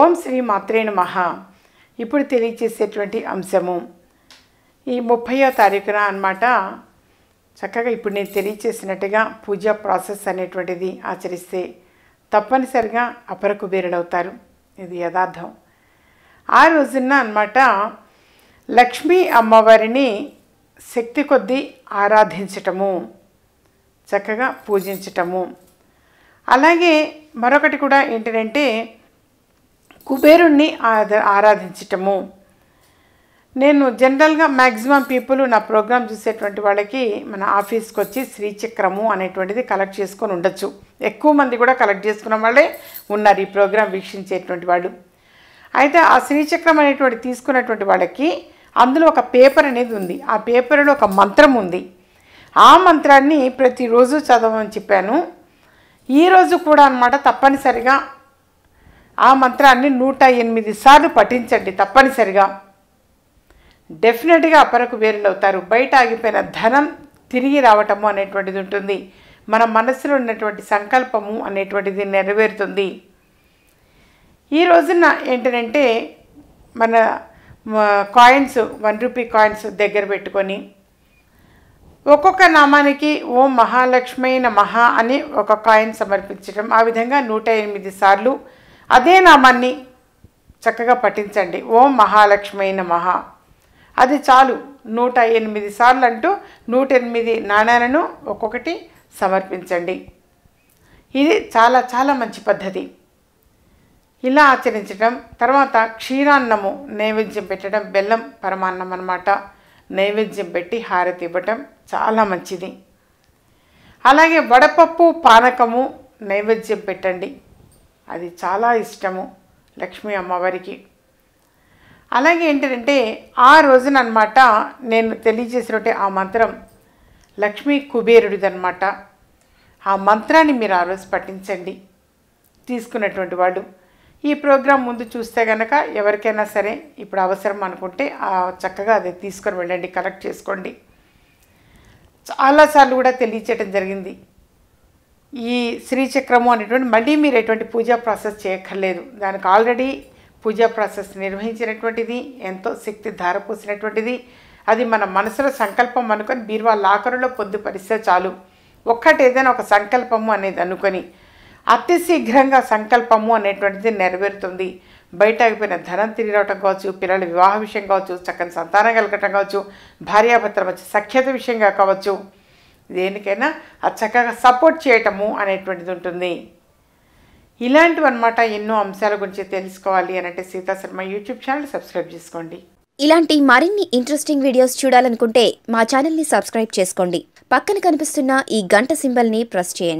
ఓం శ్రీ మాత్రే మహా ఇప్పుడు తెలియచేసేటువంటి అంశము ఈ ముప్పయో తారీఖున అనమాట చక్కగా ఇప్పుడు నేను తెలియచేసినట్టుగా పూజా ప్రాసెస్ అనేటువంటిది ఆచరిస్తే తప్పనిసరిగా అపర కుబేరుడవుతారు ఇది యథార్థం ఆ రోజున అనమాట లక్ష్మీ అమ్మవారిని శక్తి కొద్దీ ఆరాధించటము చక్కగా పూజించటము అలాగే మరొకటి కూడా ఏంటంటే కుబేరుణ్ణి ఆరాధించటము నేను జనరల్గా మ్యాక్సిమం పీపుల్ నా ప్రోగ్రామ్ చూసేటువంటి వాళ్ళకి మన ఆఫీస్కి వచ్చి శ్రీచక్రము అనేటువంటిది కలెక్ట్ చేసుకొని ఉండొచ్చు ఎక్కువ మంది కూడా కలెక్ట్ చేసుకున్న వాళ్ళే ఉన్నారు ఈ ప్రోగ్రాం వీక్షించేటువంటి వాళ్ళు అయితే ఆ శ్రీచక్రం అనేటువంటి తీసుకున్నటువంటి వాళ్ళకి అందులో ఒక పేపర్ అనేది ఉంది ఆ పేపర్లో ఒక మంత్రం ఉంది ఆ మంత్రాన్ని ప్రతిరోజు చదవమని చెప్పాను ఈరోజు కూడా అనమాట తప్పనిసరిగా ఆ మంత్రాన్ని నూట ఎనిమిది సార్లు పఠించండి తప్పనిసరిగా డెఫినెట్గా అప్పరకు వేరులవుతారు బయట ఆగిపోయిన ధనం తిరిగి రావటము అనేటువంటిది ఉంటుంది మన మనసులో ఉన్నటువంటి సంకల్పము అనేటువంటిది నెరవేరుతుంది ఈ రోజున ఏంటంటే మన కాయిన్స్ వన్ రూపీ కాయిన్స్ దగ్గర పెట్టుకొని ఒక్కొక్క నామానికి ఓం మహాలక్ష్మైన మహా అని ఒక కాయిన్ సమర్పించడం ఆ విధంగా నూట ఎనిమిది సార్లు అదే నామాన్ని చక్కగా పఠించండి ఓం మహాలక్ష్మి నమః అది చాలు నూట ఎనిమిది సార్లు అంటూ నూట ఎనిమిది నాణాలను ఒక్కొక్కటి సమర్పించండి ఇది చాలా చాలా మంచి పద్ధతి ఇలా ఆచరించడం తర్వాత క్షీరాన్నము నైవేద్యం పెట్టడం బెల్లం పరమాన్నం అనమాట నైవేద్యం పెట్టి హారతి ఇవ్వటం చాలా మంచిది అలాగే వడపప్పు పానకము నైవేద్యం పెట్టండి అది చాలా ఇష్టము లక్ష్మీ అమ్మవారికి అలాగే ఏంటంటే ఆ రోజున అనమాట నేను తెలియజేసినట్టే ఆ మంత్రం లక్ష్మీ కుబేరుడిదనమాట ఆ మంత్రాన్ని మీరు ఆ రోజు పఠించండి తీసుకున్నటువంటి వాడు ఈ ప్రోగ్రాం ముందు చూస్తే కనుక ఎవరికైనా సరే ఇప్పుడు అవసరం అనుకుంటే చక్కగా అది తీసుకొని వెళ్ళండి కలెక్ట్ చేసుకోండి చాలాసార్లు కూడా తెలియచేయడం జరిగింది ఈ శ్రీచక్రము అనేటువంటి మళ్ళీ మీరు ఎటువంటి పూజా ప్రాసెస్ చేయక్కర్లేదు దానికి ఆల్రెడీ పూజా ప్రాసెస్ నిర్వహించినటువంటిది ఎంతో శక్తి పూసినటువంటిది అది మన మనసులో సంకల్పం అనుకొని బీరువా లాకరులో పొందుపరిస్తే చాలు ఒక్కటి ఏదైనా ఒక సంకల్పము అనేది అనుకొని అతి శీఘ్రంగా సంకల్పము అనేటువంటిది నెరవేరుతుంది బయట అయిపోయిన ధనం తిరిగి రావటం కావచ్చు పిల్లల వివాహ విషయం కావచ్చు చక్కని సంతానం కలగటం కావచ్చు భార్యాభర్తల మధ్య సఖ్యత విషయంగా కావచ్చు దేనికైనా అది చక్కగా సపోర్ట్ చేయటము అనేటువంటిది ఉంటుంది ఇలాంటివన్నమాట ఎన్నో అంశాల గురించి తెలుసుకోవాలి అని అంటే Seeta Sharma YouTube channel subscribe చేసుకోండి ఇలాంటి మరిన్ని ఇంట్రెస్టింగ్ వీడియోస్ చూడాలనుకుంటే మా ఛానల్ని సబ్స్క్రైబ్ చేసుకోండి పక్కన కనిపిస్తున్న ఈ గంట సింబల్ని ప్రెస్ చేయండి